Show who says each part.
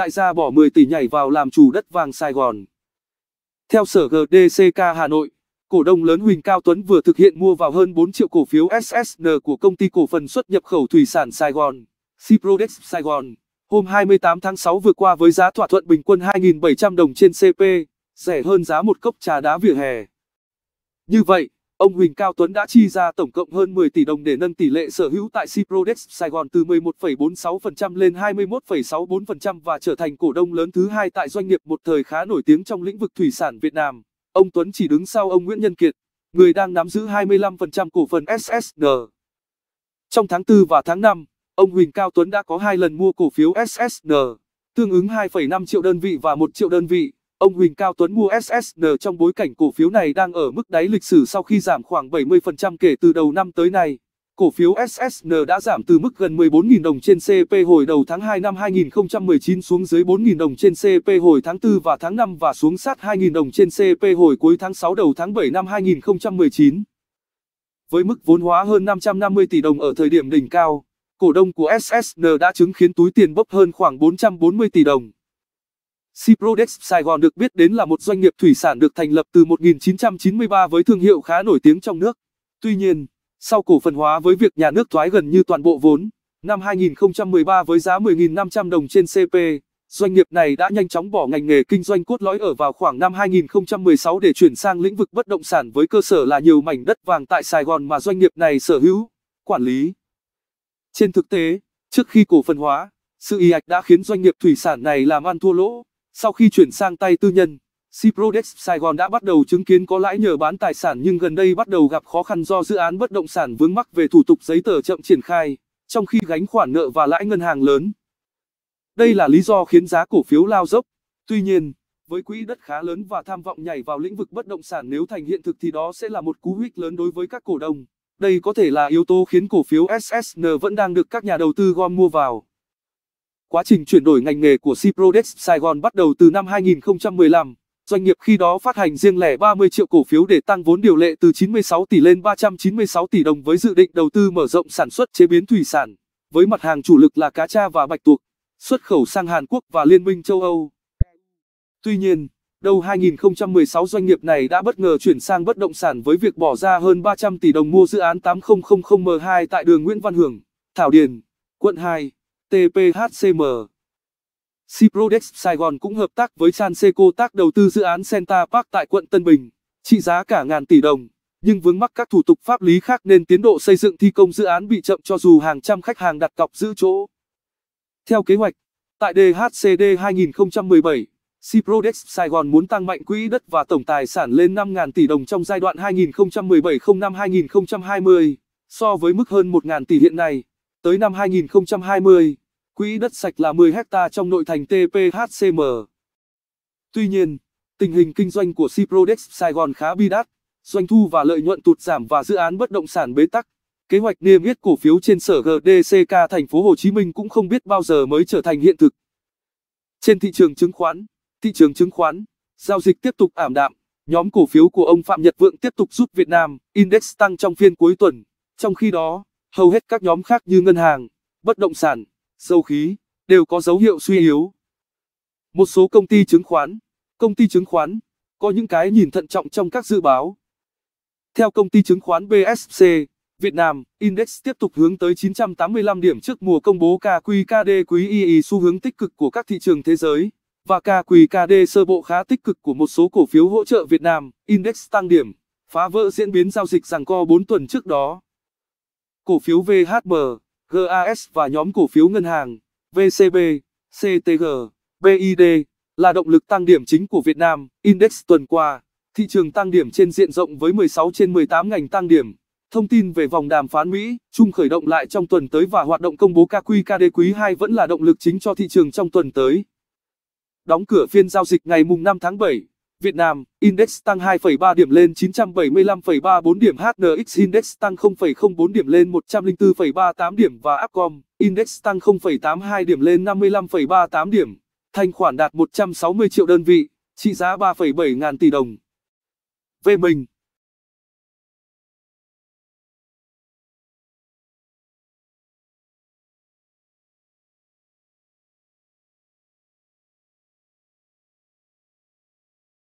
Speaker 1: đại gia bỏ 10 tỷ nhảy vào làm chủ đất vàng Sài Gòn. Theo sở GDCK Hà Nội, cổ đông lớn Huỳnh Cao Tuấn vừa thực hiện mua vào hơn 4 triệu cổ phiếu SSN của công ty cổ phần xuất nhập khẩu thủy sản Sài Gòn, Ciprodex Sài Gòn, hôm 28 tháng 6 vừa qua với giá thỏa thuận bình quân 2.700 đồng trên CP, rẻ hơn giá một cốc trà đá vỉa hè. Như vậy, Ông Huỳnh Cao Tuấn đã chi ra tổng cộng hơn 10 tỷ đồng để nâng tỷ lệ sở hữu tại Ciprodex Sài Gòn từ 11,46% lên 21,64% và trở thành cổ đông lớn thứ hai tại doanh nghiệp một thời khá nổi tiếng trong lĩnh vực thủy sản Việt Nam. Ông Tuấn chỉ đứng sau ông Nguyễn Nhân Kiệt, người đang nắm giữ 25% cổ phần SSN. Trong tháng 4 và tháng 5, ông Huỳnh Cao Tuấn đã có hai lần mua cổ phiếu SSN, tương ứng 2,5 triệu đơn vị và 1 triệu đơn vị. Ông Huỳnh Cao Tuấn mua SSN trong bối cảnh cổ phiếu này đang ở mức đáy lịch sử sau khi giảm khoảng 70% kể từ đầu năm tới nay. Cổ phiếu SSN đã giảm từ mức gần 14.000 đồng trên CP hồi đầu tháng 2 năm 2019 xuống dưới 4.000 đồng trên CP hồi tháng 4 và tháng 5 và xuống sát 2.000 đồng trên CP hồi cuối tháng 6 đầu tháng 7 năm 2019. Với mức vốn hóa hơn 550 tỷ đồng ở thời điểm đỉnh cao, cổ đông của SSN đã chứng khiến túi tiền bốc hơn khoảng 440 tỷ đồng. Ciprodex Sài Gòn được biết đến là một doanh nghiệp thủy sản được thành lập từ 1993 với thương hiệu khá nổi tiếng trong nước. Tuy nhiên, sau cổ phần hóa với việc nhà nước thoái gần như toàn bộ vốn, năm 2013 với giá 10.500 đồng trên CP, doanh nghiệp này đã nhanh chóng bỏ ngành nghề kinh doanh cốt lõi ở vào khoảng năm 2016 để chuyển sang lĩnh vực bất động sản với cơ sở là nhiều mảnh đất vàng tại Sài Gòn mà doanh nghiệp này sở hữu, quản lý. Trên thực tế, trước khi cổ phần hóa, sự y ạch đã khiến doanh nghiệp thủy sản này làm ăn thua lỗ. Sau khi chuyển sang tay tư nhân, Ciprodex Sài Gòn đã bắt đầu chứng kiến có lãi nhờ bán tài sản nhưng gần đây bắt đầu gặp khó khăn do dự án bất động sản vướng mắc về thủ tục giấy tờ chậm triển khai, trong khi gánh khoản nợ và lãi ngân hàng lớn. Đây là lý do khiến giá cổ phiếu lao dốc. Tuy nhiên, với quỹ đất khá lớn và tham vọng nhảy vào lĩnh vực bất động sản nếu thành hiện thực thì đó sẽ là một cú hích lớn đối với các cổ đông. Đây có thể là yếu tố khiến cổ phiếu SSN vẫn đang được các nhà đầu tư gom mua vào. Quá trình chuyển đổi ngành nghề của Ciprodex Sài Gòn bắt đầu từ năm 2015. Doanh nghiệp khi đó phát hành riêng lẻ 30 triệu cổ phiếu để tăng vốn điều lệ từ 96 tỷ lên 396 tỷ đồng với dự định đầu tư mở rộng sản xuất chế biến thủy sản, với mặt hàng chủ lực là cá tra và bạch tuộc, xuất khẩu sang Hàn Quốc và Liên minh châu Âu. Tuy nhiên, đầu 2016 doanh nghiệp này đã bất ngờ chuyển sang bất động sản với việc bỏ ra hơn 300 tỷ đồng mua dự án 8000M2 tại đường Nguyễn Văn Hưởng, Thảo Điền, quận 2. TPHCM. Ciprodex Sài Gòn cũng hợp tác với Transeco tác đầu tư dự án Santa Park tại quận Tân Bình, trị giá cả ngàn tỷ đồng, nhưng vướng mắc các thủ tục pháp lý khác nên tiến độ xây dựng thi công dự án bị chậm cho dù hàng trăm khách hàng đặt cọc giữ chỗ. Theo kế hoạch, tại DHCD 2017, Ciprodex Sài Gòn muốn tăng mạnh quỹ đất và tổng tài sản lên 5.000 tỷ đồng trong giai đoạn 2017-05-2020, so với mức hơn 1.000 tỷ hiện nay. Tới năm 2020, quỹ đất sạch là 10 hecta trong nội thành TPHCM. Tuy nhiên, tình hình kinh doanh của Ciprodex Sài Gòn khá bi đát, doanh thu và lợi nhuận tụt giảm và dự án bất động sản bế tắc. Kế hoạch niêm yết cổ phiếu trên sở GDCK thành phố Hồ Chí Minh cũng không biết bao giờ mới trở thành hiện thực. Trên thị trường chứng khoán, thị trường chứng khoán, giao dịch tiếp tục ảm đạm. Nhóm cổ phiếu của ông Phạm Nhật Vượng tiếp tục giúp Việt Nam Index tăng trong phiên cuối tuần. Trong khi đó, hầu hết các nhóm khác như ngân hàng, bất động sản, dầu khí đều có dấu hiệu suy yếu. Một số công ty chứng khoán, công ty chứng khoán có những cái nhìn thận trọng trong các dự báo. Theo công ty chứng khoán BSC, Việt Nam, index tiếp tục hướng tới 985 điểm trước mùa công bố KQKD quý II xu hướng tích cực của các thị trường thế giới và KQKD sơ bộ khá tích cực của một số cổ phiếu hỗ trợ Việt Nam, index tăng điểm, phá vỡ diễn biến giao dịch rằng co 4 tuần trước đó. Cổ phiếu VHM GAS và nhóm cổ phiếu ngân hàng, VCB, CTG, BID là động lực tăng điểm chính của Việt Nam. Index tuần qua, thị trường tăng điểm trên diện rộng với 16 trên 18 ngành tăng điểm. Thông tin về vòng đàm phán Mỹ, Trung khởi động lại trong tuần tới và hoạt động công bố KQKD quý 2 vẫn là động lực chính cho thị trường trong tuần tới. Đóng cửa phiên giao dịch ngày mùng 5 tháng 7. Việt Nam, Index tăng 2,3 điểm lên 975,34 điểm HNX Index tăng 0,04 điểm lên 104,38 điểm và Upcom, Index tăng 0,82 điểm lên 55,38 điểm. Thanh khoản đạt 160 triệu đơn vị, trị giá 3,7 ngàn tỷ đồng. Về mình